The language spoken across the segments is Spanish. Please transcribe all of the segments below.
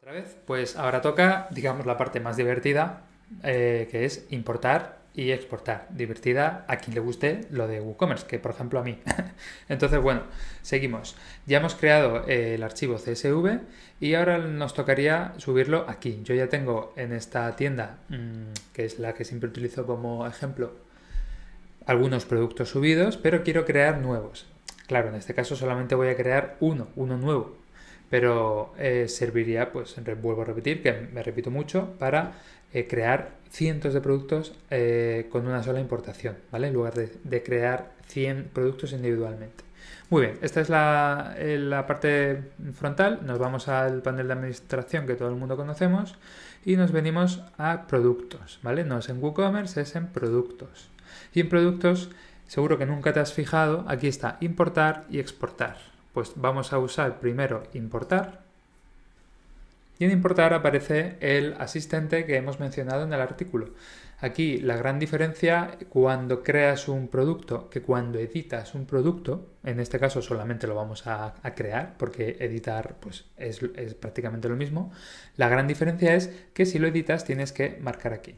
Otra vez, pues ahora toca, digamos, la parte más divertida, eh, que es importar y exportar. Divertida a quien le guste lo de WooCommerce, que por ejemplo a mí. Entonces, bueno, seguimos. Ya hemos creado eh, el archivo CSV y ahora nos tocaría subirlo aquí. Yo ya tengo en esta tienda, mm, que es la que siempre utilizo como ejemplo, algunos productos subidos, pero quiero crear nuevos. Claro, en este caso solamente voy a crear uno, uno nuevo pero eh, serviría, pues vuelvo a repetir, que me repito mucho, para eh, crear cientos de productos eh, con una sola importación, ¿vale? En lugar de, crear 100 productos individualmente. Muy bien, esta es la, la parte frontal, nos vamos al panel de administración que todo el mundo conocemos y nos venimos a productos, ¿vale? No es en WooCommerce, es en productos. Y en productos, seguro que nunca te has fijado, aquí está importar y exportar pues vamos a usar primero importar. Y en importar aparece el asistente que hemos mencionado en el artículo. Aquí la gran diferencia cuando creas un producto que cuando editas un producto, en este caso solamente lo vamos a, crear porque editar pues, es prácticamente lo mismo, la gran diferencia es que si lo editas tienes que marcar aquí.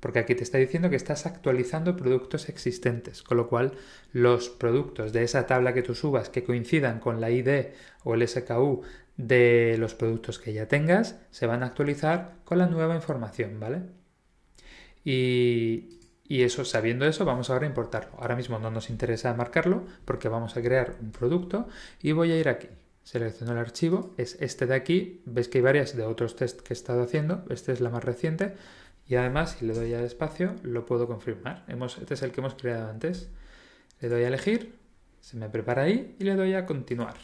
Porque aquí te está diciendo que estás actualizando productos existentes, con lo cual los productos de esa tabla que tú subas que coincidan con la ID o el SKU de los productos que ya tengas se van a actualizar con la nueva información, ¿vale? Y, eso, sabiendo eso, vamos ahora a importarlo. Ahora mismo no nos interesa marcarlo porque vamos a crear un producto y voy a ir aquí. Selecciono el archivo, es este de aquí, ves que hay varias de otros test que he estado haciendo, este es la más reciente, y además, si le doy a espacio, lo puedo confirmar. Hemos, este es el que hemos creado antes. Le doy a elegir, se me prepara ahí y le doy a continuar.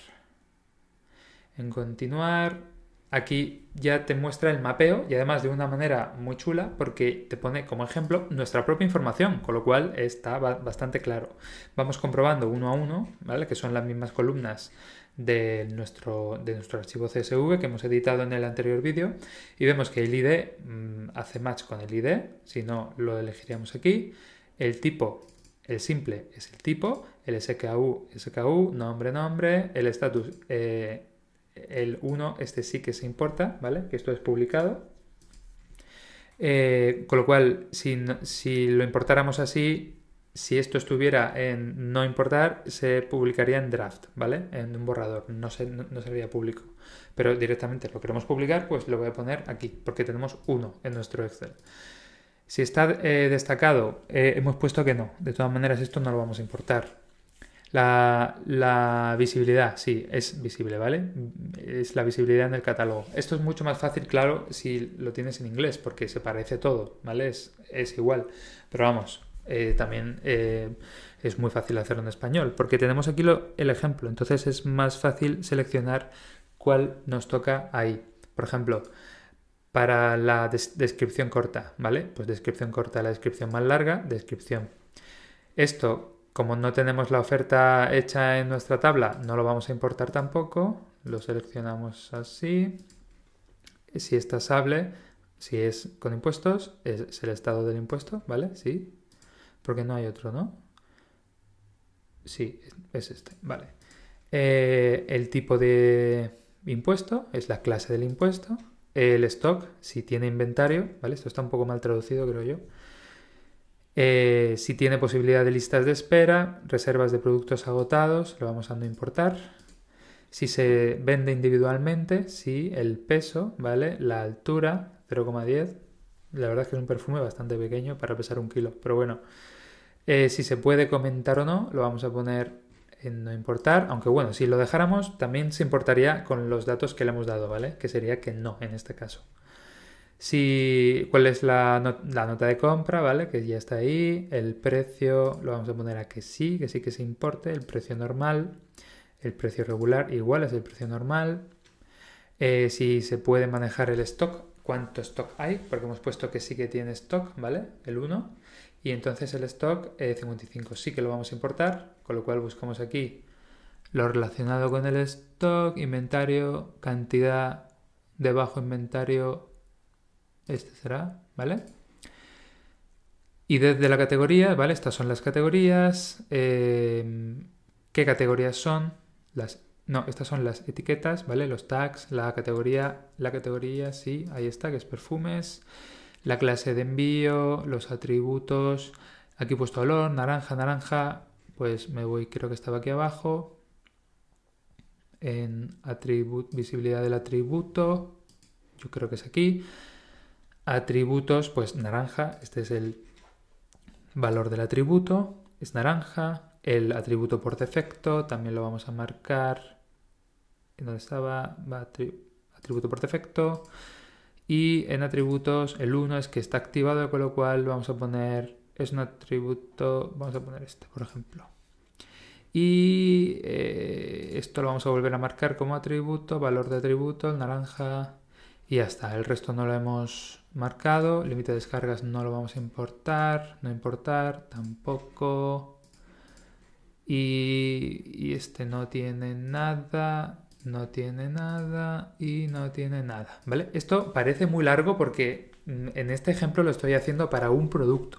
En continuar, aquí ya te muestra el mapeo y además de una manera muy chula porque te pone como ejemplo nuestra propia información, con lo cual está bastante claro. Vamos comprobando uno a uno, ¿vale? Que son las mismas columnas de nuestro, de nuestro archivo CSV que hemos editado en el anterior vídeo y vemos que el ID mm, hace match con el ID, si no lo elegiríamos aquí, el tipo, el simple es el tipo, el SKU, SKU, nombre, nombre, el status, eh, el 1, este sí que se importa, ¿vale? Que esto es publicado. Eh, con lo cual, si, si lo importáramos así, si esto estuviera en no importar, se publicaría en draft, ¿vale? En un borrador, no, sería público. Pero directamente lo queremos publicar, pues lo voy a poner aquí, porque tenemos uno en nuestro Excel. Si está eh, destacado, eh, hemos puesto que no. De todas maneras, esto no lo vamos a importar. La, visibilidad, sí, es visible, ¿vale? Es la visibilidad en el catálogo. Esto es mucho más fácil, claro, si lo tienes en inglés, porque se parece todo, ¿vale? es igual. Pero vamos, eh, también eh, es muy fácil hacerlo en español, porque tenemos aquí el ejemplo, entonces es más fácil seleccionar cuál nos toca ahí. Por ejemplo, para la descripción corta, ¿vale? Pues descripción corta, la descripción más larga, descripción. Esto, como no tenemos la oferta hecha en nuestra tabla, no lo vamos a importar tampoco. Lo seleccionamos así. Si es tasable, si es con impuestos, es, el estado del impuesto, ¿vale? Sí, porque no hay otro, ¿no? Sí, es este. Vale. Eh, el tipo de impuesto es la clase del impuesto. El stock, si tiene inventario, ¿vale? Esto está un poco mal traducido, creo yo. Eh, si tiene posibilidad de listas de espera, reservas de productos agotados, lo vamos a no importar. Si se vende individualmente, si el peso, ¿vale? La altura, 0,10, la verdad es que es un perfume bastante pequeño para pesar un kilo. Pero bueno, eh, si se puede comentar o no, lo vamos a poner en no importar. Aunque bueno, si lo dejáramos, también se importaría con los datos que le hemos dado, ¿vale? Que sería que no en este caso. Si, cuál es la, nota de compra, ¿vale? Que ya está ahí. El precio lo vamos a poner a que sí, que sí que se importe. El precio normal. El precio regular igual es el precio normal. Eh, si se puede manejar el stock, cuánto stock hay, porque hemos puesto que sí que tiene stock, ¿vale? El 1. Y entonces el stock 55 sí que lo vamos a importar, con lo cual buscamos aquí lo relacionado con el stock, inventario, cantidad, de bajo inventario, este será, ¿vale? Y desde la categoría, ¿vale? Estas son las categorías, eh, qué categorías son, las no, estas son las etiquetas, ¿vale? Los tags, la categoría, la categoría, sí, ahí está, que es perfumes, la clase de envío, los atributos, aquí he puesto olor, naranja, naranja, pues me voy, creo que estaba aquí abajo, en visibilidad del atributo, yo creo que es aquí, atributos, pues naranja, este es el valor del atributo, es naranja, el atributo por defecto, también lo vamos a marcar en donde estaba, va atributo por defecto. Y en atributos, el 1 es que está activado, con lo cual vamos a poner, es un atributo, vamos a poner este, por ejemplo. Y eh, esto lo vamos a volver a marcar como atributo, valor de atributo, naranja, y ya está. El resto no lo hemos marcado, límite de descargas no lo vamos a importar, no importar, tampoco. y este no tiene nada, no tiene nada y no tiene nada, ¿vale? Esto parece muy largo porque mm, en este ejemplo lo estoy haciendo para un producto,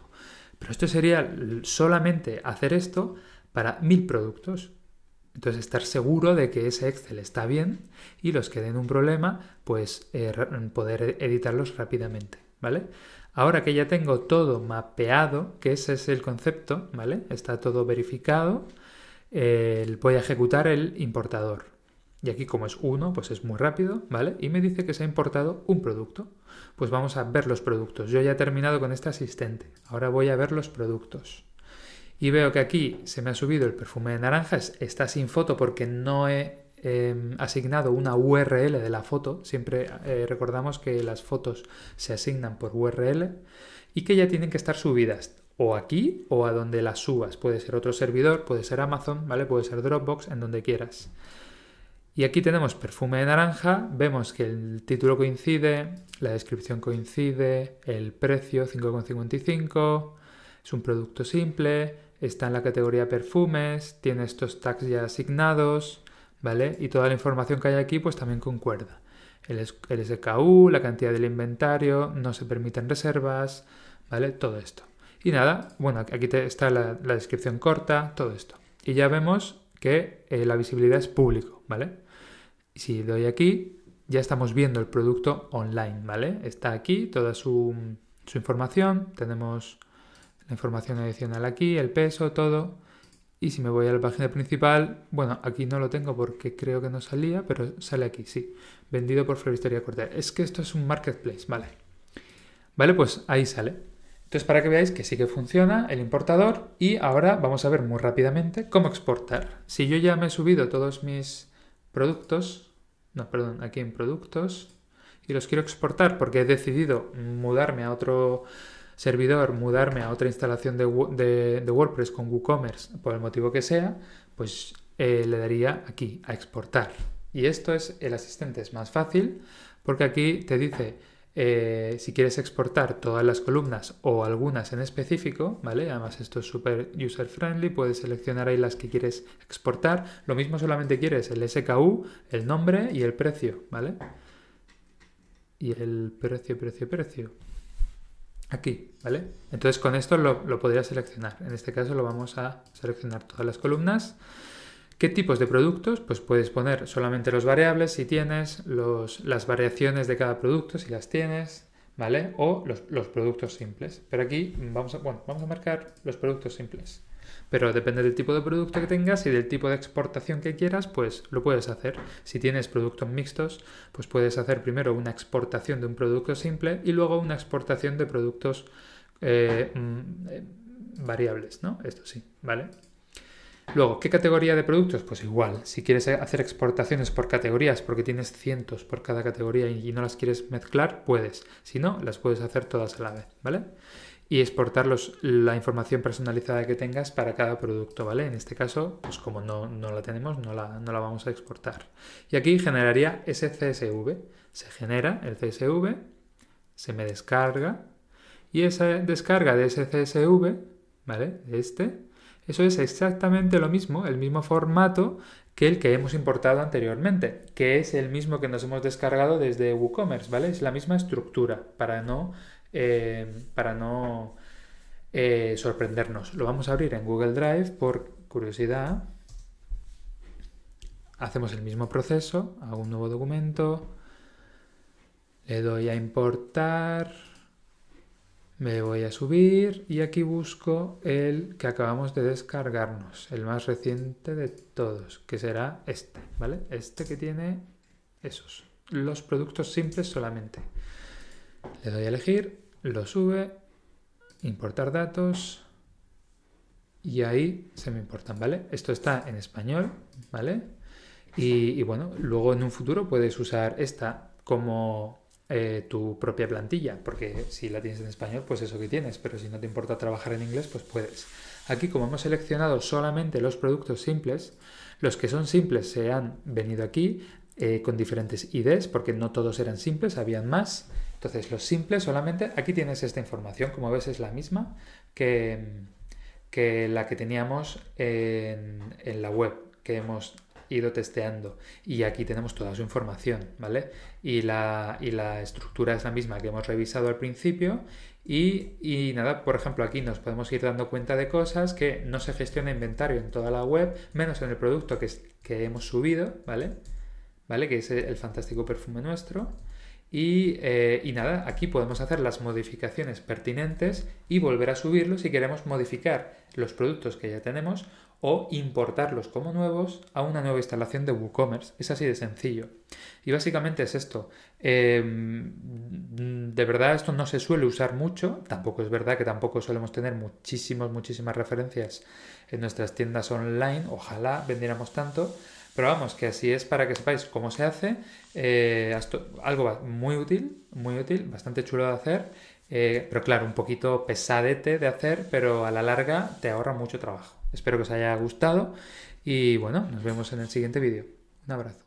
pero esto sería solamente hacer esto para mil productos. Entonces estar seguro de que ese Excel está bien y los que den un problema, pues eh, poder editarlos rápidamente, ¿vale? Ahora que ya tengo todo mapeado, que ese es el concepto, ¿vale? Está todo verificado, eh, voy a ejecutar el importador. Y aquí como es uno pues es muy rápido, ¿vale? Y me dice que se ha importado un producto. Pues vamos a ver los productos. Yo ya he terminado con este asistente. Ahora voy a ver los productos. Y veo que aquí se me ha subido el perfume de naranjas. Está sin foto porque no he em, asignado una URL de la foto. Siempre eh, recordamos que las fotos se asignan por URL y que ya tienen que estar subidas o aquí o a donde las subas. Puede ser otro servidor, puede ser Amazon, ¿vale? Puede ser Dropbox, en donde quieras. Y aquí tenemos perfume de naranja, vemos que el título coincide, la descripción coincide, el precio 5,55, es un producto simple, está en la categoría perfumes, tiene estos tags ya asignados, ¿vale? Y toda la información que hay aquí pues también concuerda. El, SKU, la cantidad del inventario, no se permiten reservas, ¿vale? Todo esto. Y nada, bueno, aquí está la, descripción corta, todo esto. Y ya vemos que eh, la visibilidad es público, ¿vale? Y si doy aquí, ya estamos viendo el producto online, ¿vale? Está aquí toda su, información, tenemos la información adicional aquí, el peso, todo. Y si me voy a la página principal, bueno, aquí no lo tengo porque creo que no salía, pero sale aquí, sí. Vendido por Floristería Cortés. Es que esto es un marketplace, ¿vale? Vale, pues ahí sale. Entonces, para que veáis que sí que funciona el importador y ahora vamos a ver muy rápidamente cómo exportar. Si yo ya me he subido todos mis productos, no, perdón, aquí en productos y los quiero exportar porque he decidido mudarme a otro servidor, mudarme a otra instalación de, WordPress con WooCommerce, por el motivo que sea, pues eh, le daría aquí a exportar. Y esto es el asistente, es más fácil porque aquí te dice eh, si quieres exportar todas las columnas o algunas en específico, ¿vale? Además esto es súper user friendly, puedes seleccionar ahí las que quieres exportar. Lo mismo solamente quieres el SKU, el nombre y el precio, ¿vale? Y el precio, precio, precio. Aquí, ¿vale? Entonces con esto lo, lo podrías seleccionar. En este caso lo vamos a seleccionar todas las columnas. ¿Qué tipos de productos? Pues puedes poner solamente los variables si tienes, las variaciones de cada producto si las tienes, ¿vale? O los, productos simples. Pero aquí vamos a, bueno, vamos a marcar los productos simples. Pero depende del tipo de producto que tengas y del tipo de exportación que quieras, pues lo puedes hacer. Si tienes productos mixtos, pues puedes hacer primero una exportación de un producto simple y luego una exportación de productos eh, mm, eh, variables, ¿no? Esto sí, ¿vale? Luego, ¿qué categoría de productos? Pues igual, si quieres hacer exportaciones por categorías, porque tienes cientos por cada categoría y no las quieres mezclar, puedes. Si no, las puedes hacer todas a la vez, ¿vale? Y exportar la información personalizada que tengas para cada producto, ¿vale? En este caso, pues como no, la tenemos, no la, vamos a exportar. Y aquí generaría ese Se genera el CSV, se me descarga, y esa descarga de ese ¿vale? este, eso es exactamente lo mismo, el mismo formato que el que hemos importado anteriormente, que es el mismo que nos hemos descargado desde WooCommerce, ¿vale? Es la misma estructura para no, eh, para no eh, sorprendernos. Lo vamos a abrir en Google Drive por curiosidad. Hacemos el mismo proceso, hago un nuevo documento, le doy a importar. Me voy a subir y aquí busco el que acabamos de descargarnos, el más reciente de todos, que será este, ¿vale? Este que tiene esos, los productos simples solamente. Le doy a elegir, lo sube, importar datos y ahí se me importan, ¿vale? Esto está en español, ¿vale? Y, bueno, luego en un futuro puedes usar esta como eh, tu propia plantilla, porque si la tienes en español, pues eso que tienes, pero si no te importa trabajar en inglés, pues puedes. Aquí, como hemos seleccionado solamente los productos simples, los que son simples se han venido aquí eh, con diferentes IDs, porque no todos eran simples, habían más. Entonces, los simples solamente, aquí tienes esta información, como ves es la misma que, que la que teníamos en, en la web que hemos ido testeando y aquí tenemos toda su información, ¿vale? Y la, y la estructura es la misma que hemos revisado al principio y, nada, por ejemplo, aquí nos podemos ir dando cuenta de cosas que no se gestiona inventario en toda la web, menos en el producto que, que hemos subido, ¿vale? ¿Vale? Que es el fantástico perfume nuestro. Eh, y, nada, aquí podemos hacer las modificaciones pertinentes y volver a subirlo si queremos modificar los productos que ya tenemos o importarlos como nuevos a una nueva instalación de WooCommerce. Es así de sencillo. Y básicamente es esto. Em, de verdad esto no se suele usar mucho. Tampoco es verdad que tampoco solemos tener muchísimas, muchísimas referencias en nuestras tiendas online. Ojalá vendiéramos tanto. Pero vamos, que así es para que sepáis cómo se hace. Eh, algo muy útil, muy útil, bastante chulo de hacer. Eh, pero claro, un poquito pesadete de hacer, pero a la larga te ahorra mucho trabajo. Espero que os haya gustado y bueno, nos vemos en el siguiente vídeo. Un abrazo.